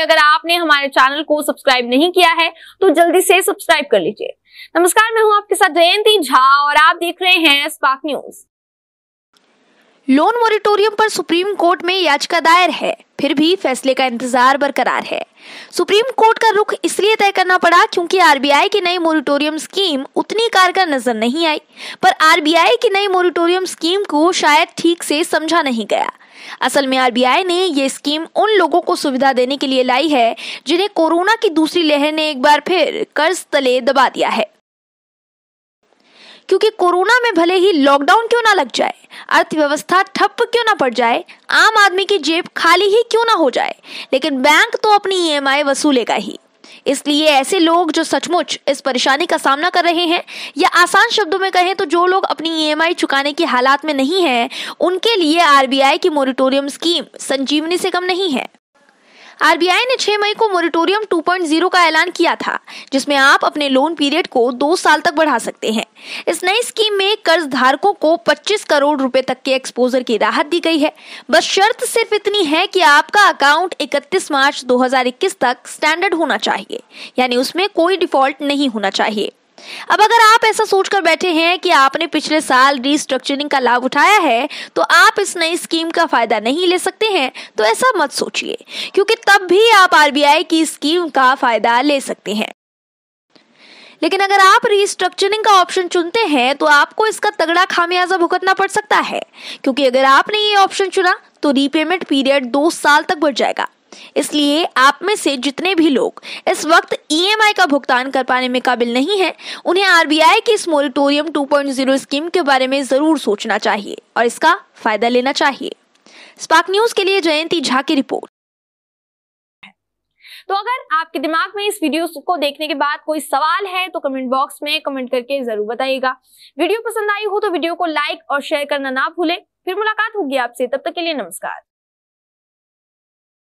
अगर आपने हमारे चैनल को सब्सक्राइब नहीं किया है तो जल्दी से सब्सक्राइब कर लीजिए नमस्कार मैं हूं आपके साथ जयंती झा और आप देख रहे हैं स्पार्क न्यूज लोन मॉरिटोरियम पर सुप्रीम कोर्ट में याचिका दायर है फिर भी फैसले का इंतजार बरकरार है सुप्रीम कोर्ट का रुख इसलिए तय करना पड़ा क्योंकि आरबीआई की नई मॉरिटोरियम स्कीम उतनी कारगर नजर नहीं आई पर आरबीआई की नई मॉरिटोरियम स्कीम को शायद ठीक से समझा नहीं गया असल में आरबीआई ने ये स्कीम उन लोगों को सुविधा देने के लिए लाई है जिन्हें कोरोना की दूसरी लहर ने एक बार फिर कर्ज तले दबा दिया है क्योंकि कोरोना में भले ही लॉकडाउन क्यों ना लग जाए अर्थव्यवस्था ठप क्यों ना पड़ जाए आम आदमी की जेब खाली ही क्यों ना हो जाए लेकिन बैंक तो अपनी ईएमआई वसूलेगा ही इसलिए ऐसे लोग जो सचमुच इस परेशानी का सामना कर रहे हैं या आसान शब्दों में कहें तो जो लोग अपनी ई e चुकाने के हालात में नहीं है उनके लिए आर की मोरिटोरियम स्कीम संजीवनी से कम नहीं है आरबीआई ने 6 मई को मोरिटोरियम 2.0 का ऐलान किया था जिसमें आप अपने लोन पीरियड को दो साल तक बढ़ा सकते हैं इस नई स्कीम में कर्ज धारकों को 25 करोड़ रुपए तक के एक्सपोजर की राहत दी गई है बस शर्त सिर्फ इतनी है कि आपका अकाउंट 31 मार्च 2021 तक स्टैंडर्ड होना चाहिए यानी उसमें कोई डिफॉल्ट नहीं होना चाहिए अब अगर आप ऐसा सोचकर बैठे हैं कि आपने पिछले साल रिस्ट्रक्चरिंग का लाभ उठाया है तो आप इस नई स्कीम का फायदा नहीं ले सकते हैं तो ऐसा मत सोचिए क्योंकि तब भी आप आरबीआई की स्कीम का फायदा ले सकते हैं लेकिन अगर आप रिस्ट्रक्चरिंग का ऑप्शन चुनते हैं तो आपको इसका तगड़ा खामियाजा भुगतना पड़ सकता है क्योंकि अगर आपने ये ऑप्शन चुना तो रीपेमेंट पीरियड दो साल तक बढ़ जाएगा इसलिए आप में से जितने भी लोग इस वक्त ईएमआई e का भुगतान कर पाने में काबिल नहीं है उन्हें आरबीआई की इस मोरिटोरियम 2.0 स्कीम के बारे में जरूर सोचना चाहिए और इसका फायदा लेना चाहिए स्पार्क न्यूज के लिए जयंती झा की रिपोर्ट तो अगर आपके दिमाग में इस वीडियो को देखने के बाद कोई सवाल है तो कमेंट बॉक्स में कमेंट करके जरूर बताइएगा वीडियो पसंद आई हो तो वीडियो को लाइक और शेयर करना ना भूलें फिर मुलाकात होगी आपसे तब तक के लिए नमस्कार